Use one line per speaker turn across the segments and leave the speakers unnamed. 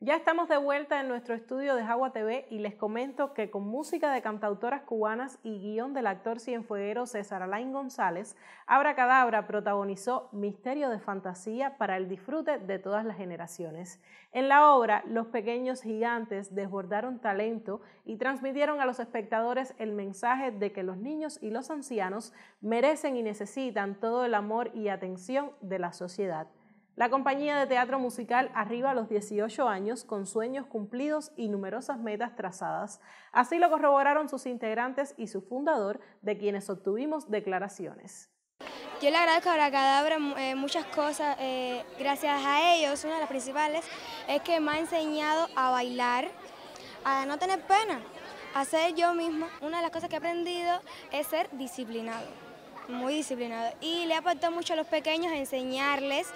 Ya estamos de vuelta en nuestro estudio de Jagua TV y les comento que con música de cantautoras cubanas y guión del actor cienfueguero César Alain González, Abra Cadabra protagonizó Misterio de Fantasía para el disfrute de todas las generaciones. En la obra, los pequeños gigantes desbordaron talento y transmitieron a los espectadores el mensaje de que los niños y los ancianos merecen y necesitan todo el amor y atención de la sociedad. La compañía de teatro musical arriba a los 18 años con sueños cumplidos y numerosas metas trazadas. Así lo corroboraron sus integrantes y su fundador, de quienes obtuvimos declaraciones.
Yo le agradezco a Bracadabra eh, muchas cosas. Eh, gracias a ellos, una de las principales es que me ha enseñado a bailar, a no tener pena, a ser yo misma. Una de las cosas que he aprendido es ser disciplinado, muy disciplinado. Y le ha aportado mucho a los pequeños enseñarles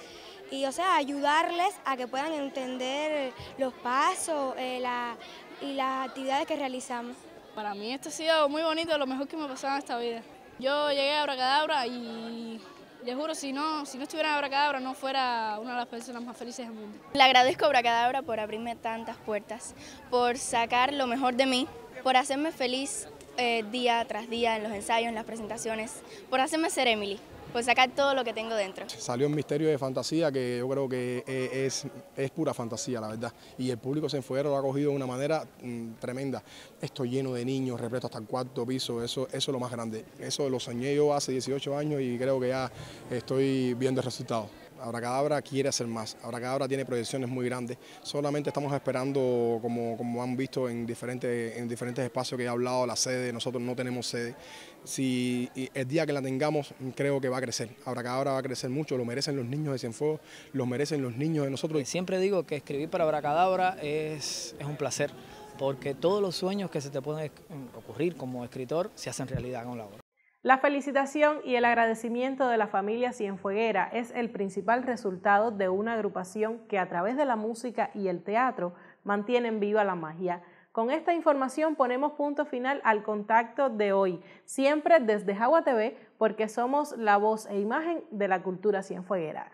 y o sea, ayudarles a que puedan entender los pasos eh, la, y las actividades que realizamos.
Para mí esto ha sido muy bonito, lo mejor que me ha pasado en esta vida. Yo llegué a Abracadabra y les juro, si no, si no estuviera en Abracadabra no fuera una de las personas más felices del mundo. Le agradezco a Abracadabra por abrirme tantas puertas, por sacar lo mejor de mí, por hacerme feliz eh, día tras día en los ensayos, en las presentaciones, por hacerme ser Emily pues sacar todo lo que tengo dentro.
Salió un misterio de fantasía que yo creo que eh, es, es pura fantasía, la verdad. Y el público se se lo ha cogido de una manera mm, tremenda. Esto lleno de niños, repleto hasta el cuarto piso, eso, eso es lo más grande. Eso lo soñé yo hace 18 años y creo que ya estoy viendo el resultado. Abracadabra quiere hacer más, Abracadabra tiene proyecciones muy grandes, solamente estamos esperando, como, han visto en diferentes, espacios que he hablado, la sede, nosotros no tenemos sede, si el día que la tengamos creo que va a crecer, Abracadabra va a crecer mucho, lo merecen los niños de Cienfuegos, lo merecen los niños de nosotros. Siempre digo que escribir para Abracadabra es, es un placer, porque todos los sueños que se te
pueden ocurrir como escritor se hacen realidad con la obra.
La felicitación y el agradecimiento de la familia Cienfueguera es el principal resultado de una agrupación que a través de la música y el teatro mantienen viva la magia. Con esta información ponemos punto final al contacto de hoy, siempre desde Jagua TV, porque somos la voz e imagen de la cultura cienfueguera.